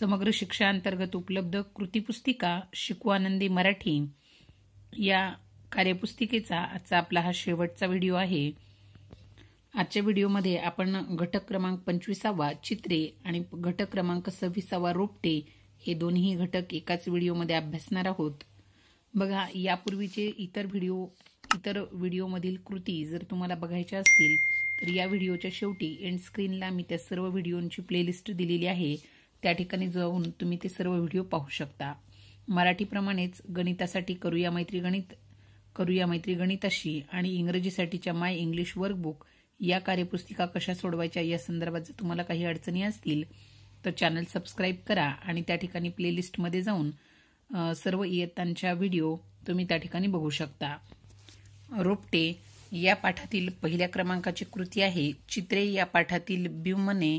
समग्र शिक्षा अंतर्गत उपलब्ध कृतीपुस्तिका शिकवानंदी मराठी या कार्यपुस्तिकेचा आजचा आपला हा शेवटचा व्हिडिओ आहे आजच्या व्हिडिओमध्ये आपण घटक क्रमांक पंचवीसावा चित्रे आणि घटक क्रमांक सव्वीसावा रोपटे हे दोन्ही घटक एकाच व्हिडिओमध्ये अभ्यासणार आहोत बघा यापूर्वीचे इतर व्हिडिओ इतर व्हिडिओमधील कृती जर तुम्हाला बघायच्या असतील तर या व्हिडिओच्या शेवटी एंड स्क्रीनला मी त्या सर्व व्हिडिओंची प्लेलिस्ट दिलेली आहे त्या ठिकाणी जाऊन तुम्ही ते सर्व व्हिडिओ पाहू शकता मराठीप्रमाणेच गणितासाठी करूया मैत्री गणित करूया मैत्री गणिताशी आणि इंग्रजीसाठीच्या माय इंग्लिश वर्कबुक या कार्यपुस्तिका कशा सोडवायच्या या संदर्भात जर तुम्हाला काही अडचणी असतील तर चॅनल सबस्क्राईब करा आणि त्या ठिकाणी प्लेलिस्टमध्ये जाऊन सर्व इयत्तांच्या व्हिडिओ तुम्ही त्या ठिकाणी बघू शकता रोपटे या पाठातील पहिल्या क्रमांकाची कृती आहे चित्रे या पाठातील ब्युमने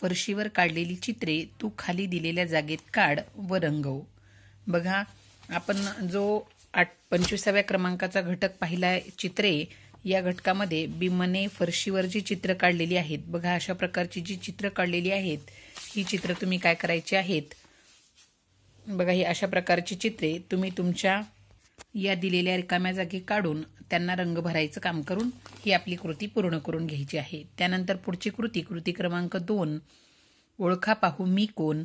फरशीवर काढलेली चित्रे तू खाली दिलेल्या जागेत काढ व रंगव बघा आपण जो आठ पंचवीसाव्या क्रमांकाचा घटक पाहिला चित्रे या घटकामध्ये बिमने फरशीवर जी चित्र काढलेली आहेत बघा अशा प्रकारची जी चित्र काढलेली आहेत ही चित्र तुम्ही काय करायची आहेत बघा ही अशा प्रकारची चित्रे तुम्ही तुमच्या या दिलेल्या रिकाम्या जागी काढून त्यांना रंग भरायचं काम करून ही आपली कृती पूर्ण करून घ्यायची आहे त्यानंतर पुढची कृती कृती क्रमांक दोन ओळखा पाहू मी कोण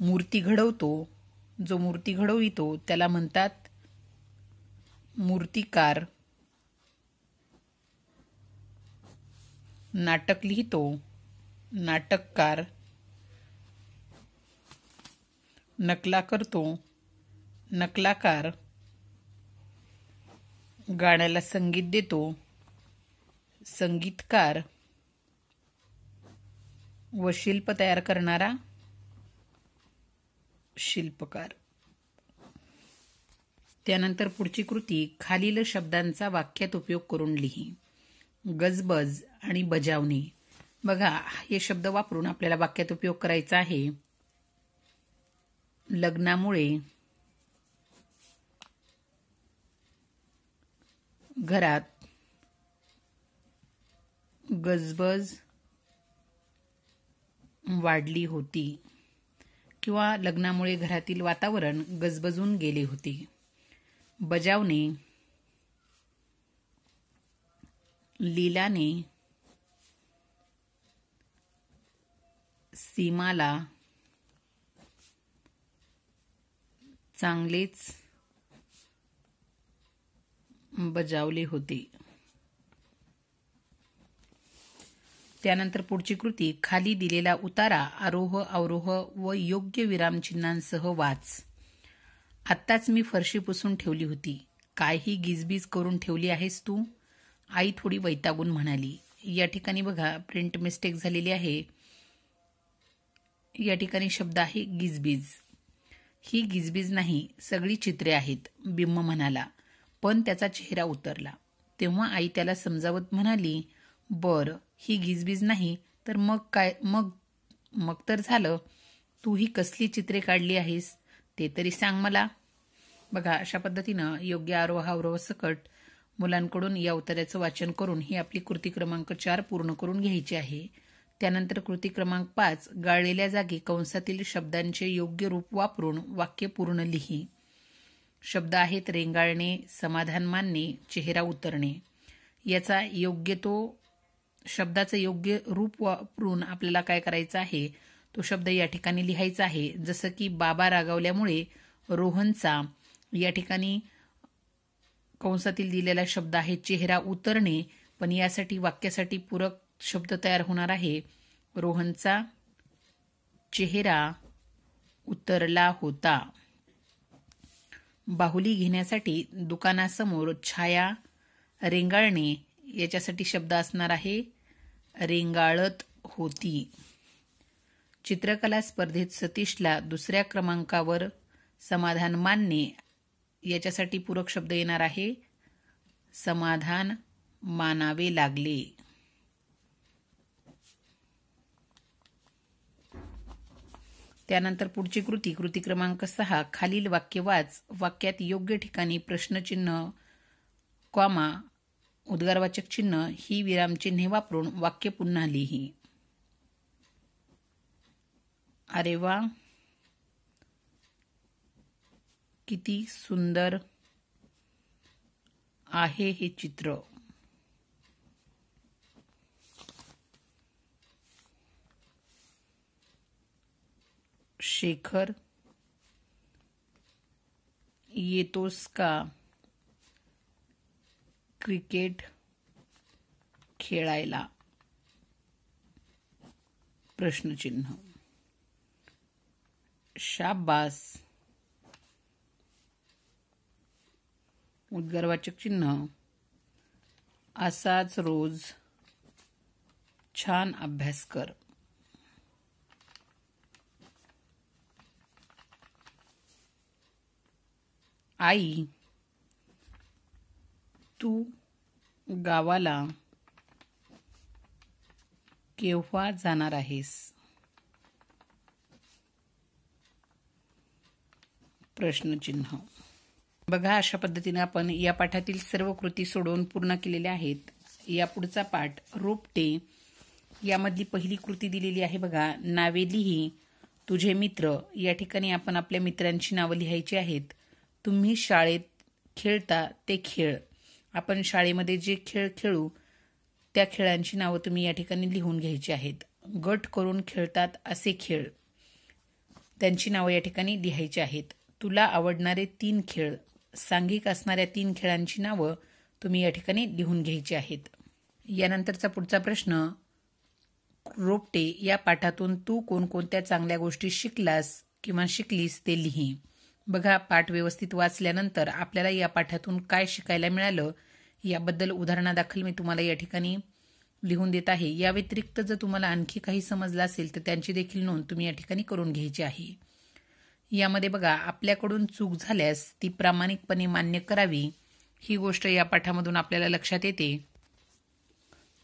मूर्ती घडवतो जो मूर्ती घडवितो त्याला म्हणतात मूर्तिकार नाटक लिहितो नाटककार नकला करतो नकलाकार गाण्याला संगीत देतो संगीतकार व शिल्प तयार करणारा शिल्पकार त्यानंतर पुढची कृती खालील शब्दांचा वाक्यात उपयोग करून लिही गजबज आणि बजावणी बघा हे शब्द वापरून आपल्याला वाक्यात उपयोग करायचा आहे लग्नामुळे घरात गजबज वाढली होती किंवा लग्नामुळे घरातील वातावरण गजबजून गेले होते बजावणे लीलाने सीमाला चांगलेच बजावली होती त्यानंतर पुढची कृती खाली दिलेला उतारा आरोह अवरोह व योग्य विरामचिन्हांसह वाच आत्ताच मी फरशी पुसून ठेवली होती काही गिजबीज करून ठेवली आहेस तू आई थोडी वैतागून म्हणाली या ठिकाणी बघा प्रिंट मिस्टेक झालेली आहे या ठिकाणी शब्द आहे गिजबीज ही गिजबीज नाही सगळी चित्रे आहेत बिम्म म्हणाला पण त्याचा चेहरा उतरला तेव्हा आई त्याला समजावत म्हणाली बरं ही गिजबीज नाही तर मग काय मग मग तर झालं तू ही कसली चित्रे काढली आहेस ते तरी सांग मला बघा अशा पद्धतीनं योग्य आरोह सकट मुलांकडून या उतऱ्याचं वाचन करून ही आपली कृती क्रमांक चार पूर्ण करून घ्यायची आहे त्यानंतर कृती क्रमांक पाच गाळलेल्या जागी कंसातील शब्दांचे योग्य रूप वापरून वाक्य पूर्ण लिही शब्द आहेत रेंगाळणे समाधान मानणे चेहरा उतरणे याचा योग्य तो शब्दाचं योग्य रूप वापरून आपल्याला काय करायचं आहे तो शब्द या ठिकाणी लिहायचा आहे जसं की बाबा रागावल्यामुळे रोहनचा या ठिकाणी कंसातील दिलेला शब्द आहे चेहरा उतरणे पण यासाठी वाक्यासाठी पूरक शब्द तयार होणार आहे रोहनचा चेहरा उतरला होता बाहुली घेण्यासाठी दुकानासमोर छाया रेंगाळणे याच्यासाठी शब्द असणार आहे रेंगाळत होती चित्रकला स्पर्धेत सतीशला दुसऱ्या क्रमांकावर समाधान मानणे याच्यासाठी पूरक शब्द येणार आहे समाधान मानावे लागले त्यानंतर पुढची कृती कृती क्रमांक सहा खालील वाक्य वाच वाक्यात योग्य ठिकाणी प्रश्नचिन्ह कॉमा उद्गारवाचक चिन्ह ही विरामचिन्हे वापरून वाक्य पुन्हा लिही अरे वा किती सुंदर आहे हे चित्र शेखर येतोस का क्रिकेट खेळायला प्रश्नचिन्ह शाबास उद्गारवाचक चिन्ह असाच रोज छान अभ्यास कर आई तू गावाला केव्हा जाणार आहेस प्रश्नचिन्ह बघा अशा पद्धतीने आपण या पाठातील सर्व कृती सोडवून पूर्ण केलेल्या आहेत यापुढचा पाठ रोपटे यामधली पहिली कृती दिलेली आहे बघा नावे लिही तुझे मित्र या ठिकाणी आपण आपल्या मित्रांची नावं लिहायची आहेत तुम्ही शाळेत खेळता ते खेळ आपण शाळेमध्ये जे खेळ खेळू त्या खेळांची नावं तुम्ही या ठिकाणी लिहून घ्यायची आहेत गट करून खेळतात असे खेळ त्यांची नावं या ठिकाणी लिहायची आहेत तुला आवडणारे तीन खेळ सांघिक असणाऱ्या तीन खेळांची नावं तुम्ही या ठिकाणी लिहून घ्यायची आहेत यानंतरचा पुढचा प्रश्न रोपटे या पाठातून तू कोणकोणत्या चांगल्या गोष्टी शिकलास किंवा शिकलीस ते लिही बघा पाठ व्यवस्थित वाचल्यानंतर आपल्याला या पाठातून काय शिकायला मिळालं याबद्दल उदाहरणादाखल मी तुम्हाला या ठिकाणी लिहून देत आहे या व्यतिरिक्त जर तुम्हाला आणखी काही समजलं असेल तर त्यांची देखील नोंद तुम्ही या ठिकाणी करून घ्यायची आहे यामध्ये बघा आपल्याकडून चूक झाल्यास ती प्रामाणिकपणे मान्य करावी ही गोष्ट या पाठामधून आपल्याला लक्षात येते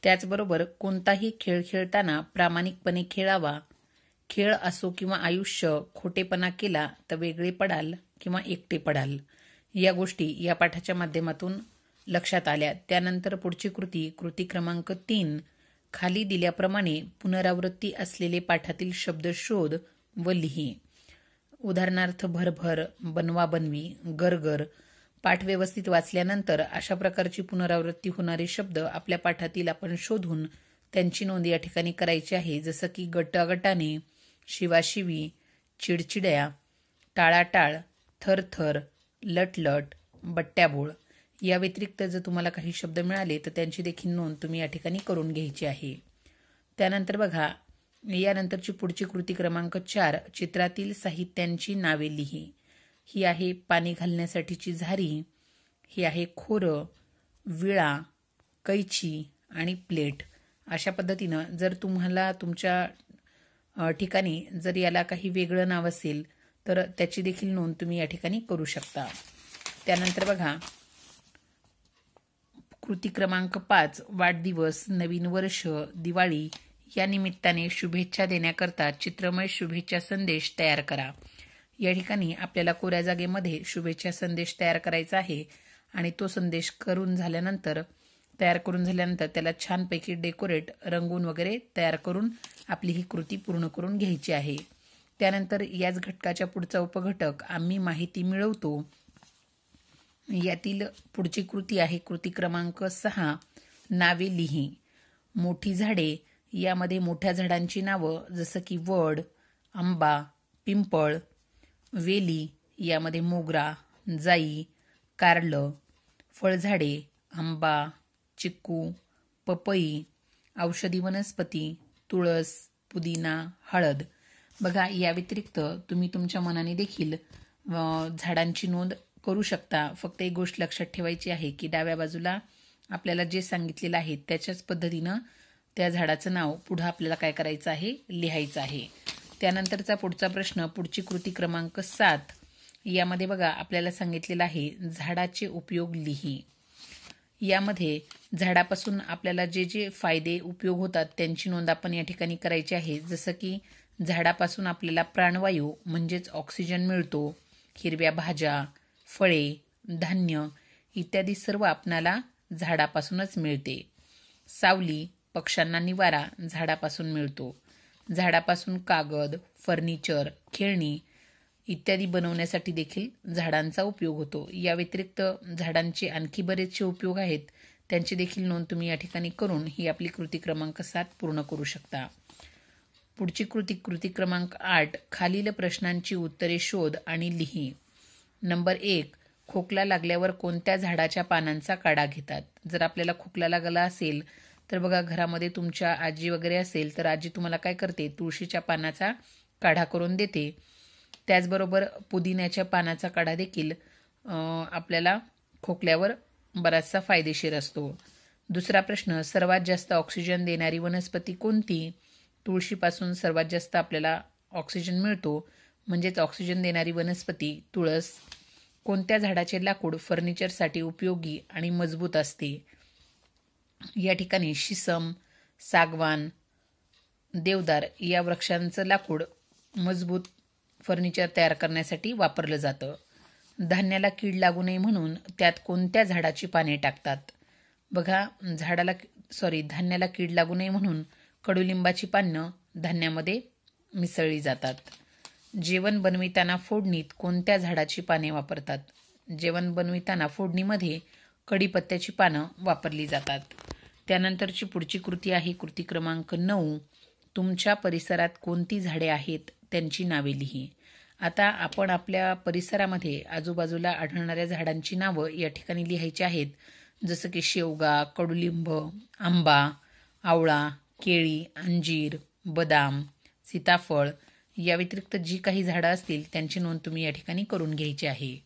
त्याचबरोबर कोणताही खेळ खेळताना प्रामाणिकपणे खेळावा खेळ असो किंवा आयुष्य खोटेपणा केला तर वेगळे पडाल किंवा एकटे पडाल या गोष्टी या पाठाच्या माध्यमातून लक्षात आल्या त्यानंतर पुढची कृती कृती क्रमांक तीन खाली दिल्याप्रमाणे पुनरावृत्ती असलेले पाठातील शब्द शोध व लिही उदाहरणार्थ भरभर बनवा बनवी गरगर पाठ व्यवस्थित वाचल्यानंतर अशा प्रकारची पुनरावृत्ती होणारे शब्द आपल्या पाठातील आपण शोधून त्यांची नोंद या ठिकाणी करायची आहे जसं की गटागटाने शिवाशिवी चिडचिड्या टाळाटाळ थरथर लटलट बट्ट्याबोळ या व्यतिरिक्त जर तुम्हाला काही शब्द मिळाले तर त्यांची देखील नोंद तुम्ही या ठिकाणी करून घ्यायची आहे त्यानंतर बघा यानंतरची पुढची कृती क्रमांक चार चित्रातील साहित्यांची नावे लिही ही आहे पाणी घालण्यासाठीची झारी ही आहे खोरं विळा कैची आणि प्लेट अशा पद्धतीनं जर तुम्हाला तुमच्या ठिकाणी जर याला काही वेगळं नाव असेल तर त्याची देखील नोंद तुम्ही या ठिकाणी करू शकता त्यानंतर बघा कृती क्रमांक पाच वाढदिवस नवीन वर्ष दिवाळी या निमित्ताने शुभेच्छा देण्याकरता चित्रमय शुभेच्छा संदेश तयार करा या ठिकाणी आपल्याला कोऱ्या जागेमध्ये शुभेच्छा संदेश तयार करायचा आहे आणि तो संदेश करून झाल्यानंतर तयार करून झाल्यानंतर त्याला छानपैकी डेकोरेट रंगून वगैरे तयार करून आपली ही कृती पूर्ण करून घ्यायची आहे त्यानंतर याच घटकाच्या पुढचा उपघटक आम्ही माहिती मिळवतो यातील पुढची कृती आहे कृती क्रमांक सहा नावे लिही मोठी झाडे यामध्ये मोठ्या झाडांची नावं जसं की वड आंबा पिंपळ वेली यामध्ये मोगरा जाई कारलं फळझाडे आंबा चिक्कू पपई औषधी वनस्पती तुळस पुदिना हळद बघा या व्यतिरिक्त तुम्ही तुमच्या मनाने देखील झाडांची नोंद करू शकता फक्त एक गोष्ट लक्षात ठेवायची आहे की डाव्या बाजूला आपल्याला जे सांगितलेलं आहे त्याच्याच पद्धतीनं त्या झाडाचं नाव पुढं आपल्याला काय करायचं आहे लिहायचं आहे त्यानंतरचा पुढचा प्रश्न पुढची कृती क्रमांक सात यामध्ये बघा आपल्याला सांगितलेलं आहे झाडाचे उपयोग लिही यामध्ये झाडापासून आपल्याला जे जे फायदे उपयोग होतात त्यांची नोंद आपण या ठिकाणी करायची आहे जसं की झाडापासून आपल्याला प्राणवायू म्हणजेच ऑक्सिजन मिळतो हिरव्या भाज्या फळे धान्य इत्यादी सर्व आपणाला झाडापासूनच मिळते सावली पक्ष्यांना निवारा झाडापासून मिळतो झाडापासून कागद फर्निचर खेळणी इत्यादी बनवण्यासाठी देखील झाडांचा उपयोग होतो या व्यतिरिक्त झाडांचे आणखी बरेचसे उपयोग आहेत त्यांची देखील नोंद तुम्ही या ठिकाणी करून ही आपली कृती क्रमांक सात पूर्ण करू शकता पुढची कृती कृती क्रमांक आठ खालील प्रश्नांची उत्तरे शोध आणि लिही नंबर एक खोकला लागल्यावर कोणत्या झाडाच्या पानांचा काढा घेतात जर आपल्याला खोकला लागला असेल तर बघा घरामध्ये तुमच्या आजी वगैरे असेल तर आजी तुम्हाला काय करते तुळशीच्या पानाचा काढा करून देते त्याचबरोबर पुदिन्याच्या पानाचा काढा देखील आपल्याला खोकल्यावर बराचसा फायदेशीर असतो दुसरा प्रश्न सर्वात जास्त ऑक्सिजन देणारी वनस्पती कोणती तुळशीपासून सर्वात जास्त आपल्याला ऑक्सिजन मिळतो म्हणजेच ऑक्सिजन देणारी वनस्पती तुळस कोणत्या झाडाचे लाकूड फर्निचरसाठी उपयोगी आणि मजबूत असते या ठिकाणी शिसम सागवान देवदार या वृक्षांचं लाकूड मजबूत फर्निचर तयार करण्यासाठी वापरलं जातं धान्याला कीड लागू नये म्हणून त्यात कोणत्या झाडाची पाने टाकतात बघा झाडाला सॉरी धान्याला कीड लागू नये म्हणून कडुलिंबाची पानं धान्यामध्ये मिसळली जातात जेवण बनविताना फोडणीत कोणत्या झाडाची पाने वापरतात जेवण बनविताना फोडणीमध्ये कडीपत्त्याची पानं वापरली जातात त्यानंतरची पुढची कृती आहे कृती क्रमांक नऊ तुमच्या परिसरात कोणती झाडे आहेत त्यांची नावे लिही आता आपण आपल्या परिसरामध्ये आजूबाजूला आढळणाऱ्या झाडांची नावं या ठिकाणी लिहायची आहेत जसं की शेवगा कडुलिंब आंबा आवळा केळी अंजीर बदाम सीताफळ या व्यतिरिक्त जी काही झाडं असतील त्यांची नोंद तुम्ही या ठिकाणी करून घ्यायची आहे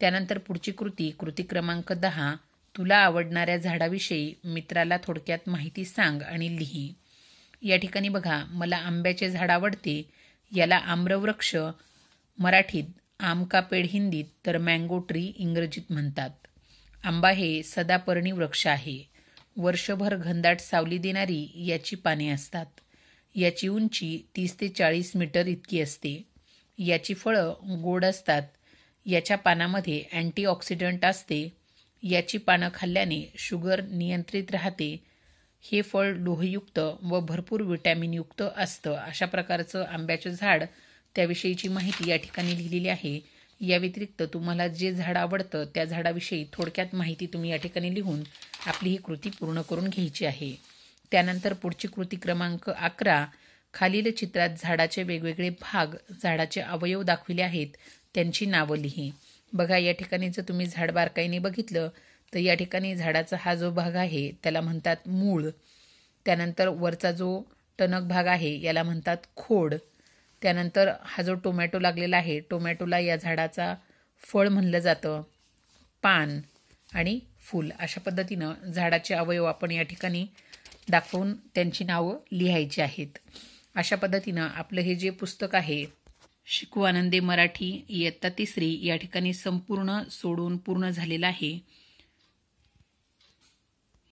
त्यानंतर पुढची कृती कृती क्रमांक दहा तुला आवडणाऱ्या झाडाविषयी मित्राला थोडक्यात माहिती सांग आणि लिही या ठिकाणी बघा मला आंब्याचे झाड आवडते याला आम्रवृक्ष मराठीत आम का पेड हिंदीत तर मँगो ट्री इंग्रजीत म्हणतात आंबा हे सदापर्णी वृक्ष आहे वर्षभर घनदाट सावली देणारी याची पाने असतात याची उंची तीस ते चाळीस मीटर इतकी असते याची फळं गोड असतात याच्या पानामध्ये अँटीऑक्सिडंट असते याची पानं खाल्ल्याने शुगर नियंत्रित राहते हे फळ लोहयुक्त व भरपूर विटॅमिनयुक्त असतं अशा प्रकारचं आंब्याचं झाड त्याविषयीची माहिती या ठिकाणी लिहिलेली आहे या व्यतिरिक्त तुम्हाला जे झाड आवडतं त्या झाडाविषयी थोडक्यात माहिती तुम्ही या ठिकाणी लिहून आपली ही कृती पूर्ण करून घ्यायची आहे त्यानंतर पुढची कृती क्रमांक अकरा खालील चित्रात झाडाचे वेगवेगळे भाग झाडाचे अवयव दाखविले आहेत त्यांची नावं लिही बघा या ठिकाणी जर तुम्ही झाड बारकाईने बघितलं तर या ठिकाणी झाडाचा हा जो भाग आहे त्याला म्हणतात मूळ त्यानंतर वरचा जो टणक भाग आहे याला म्हणतात खोड त्यानंतर हा जो टोमॅटो लागलेला आहे टोमॅटोला या झाडाचा फळ म्हणलं जातं पान आणि फूल अशा पद्धतीनं झाडाचे अवयव आपण या ठिकाणी दाखवून त्यांची नावं लिहायची आहेत अशा पद्धतीनं आपलं हे जे पुस्तक आहे शिकू आनंदे मराठी इयत्ता तिसरी या ठिकाणी संपूर्ण सोडून पूर्ण झालेलं आहे